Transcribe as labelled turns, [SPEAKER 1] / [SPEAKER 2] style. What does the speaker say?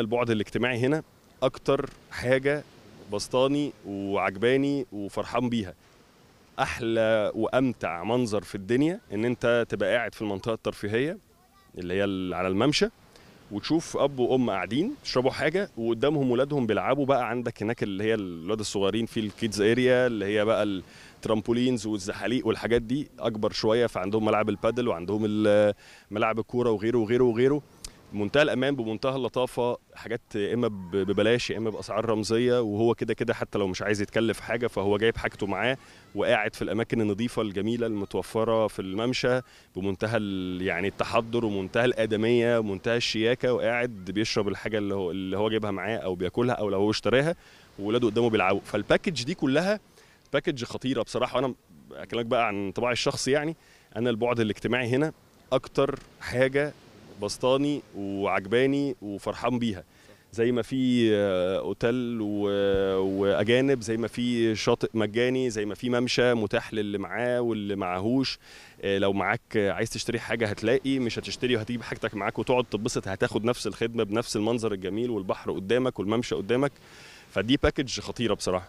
[SPEAKER 1] البعد الاجتماعي هنا اكتر حاجه بسطاني وعجباني وفرحان بيها احلى وامتع منظر في الدنيا ان انت تبقى قاعد في المنطقه الترفيهيه اللي هي على الممشى وتشوف اب وام قاعدين يشربوا حاجه وقدامهم ولادهم بيلعبوا بقى عندك هناك اللي هي الولاد الصغيرين في الكيدز اريا اللي هي بقى الترامبولينز والزحاليق والحاجات دي اكبر شويه فعندهم ملعب البادل وعندهم ملعب الكوره وغيره وغيره وغيره بمنتهى الامان بمنتهى اللطافه حاجات يا اما ببلاش يا اما باسعار رمزيه وهو كده كده حتى لو مش عايز يتكلف حاجه فهو جايب حاجته معاه وقاعد في الاماكن النظيفه الجميله المتوفره في الممشى بمنتهى يعني التحضر ومنتهى الادميه ومنتهى الشياكه وقاعد بيشرب الحاجه اللي هو اللي هو جايبها معاه او بياكلها او لو هو اشتراها وولاده قدامه بيلعبوا فالباكج دي كلها باكج خطيره بصراحه وانا اكلمك بقى عن طباعي الشخصي يعني انا البعد الاجتماعي هنا اكتر حاجه بسطاني وعجباني وفرحان بيها زي ما في آه، اوتيل واجانب زي ما في شاطئ مجاني زي ما في ممشى متاح للي معاه واللي معاهوش آه، لو معاك آه، عايز تشتري حاجه هتلاقي مش هتشتري وهتجيب حاجتك معاك وتقعد تتبسط هتاخد نفس الخدمه بنفس المنظر الجميل والبحر قدامك والممشى قدامك فدي باكج خطيره بصراحه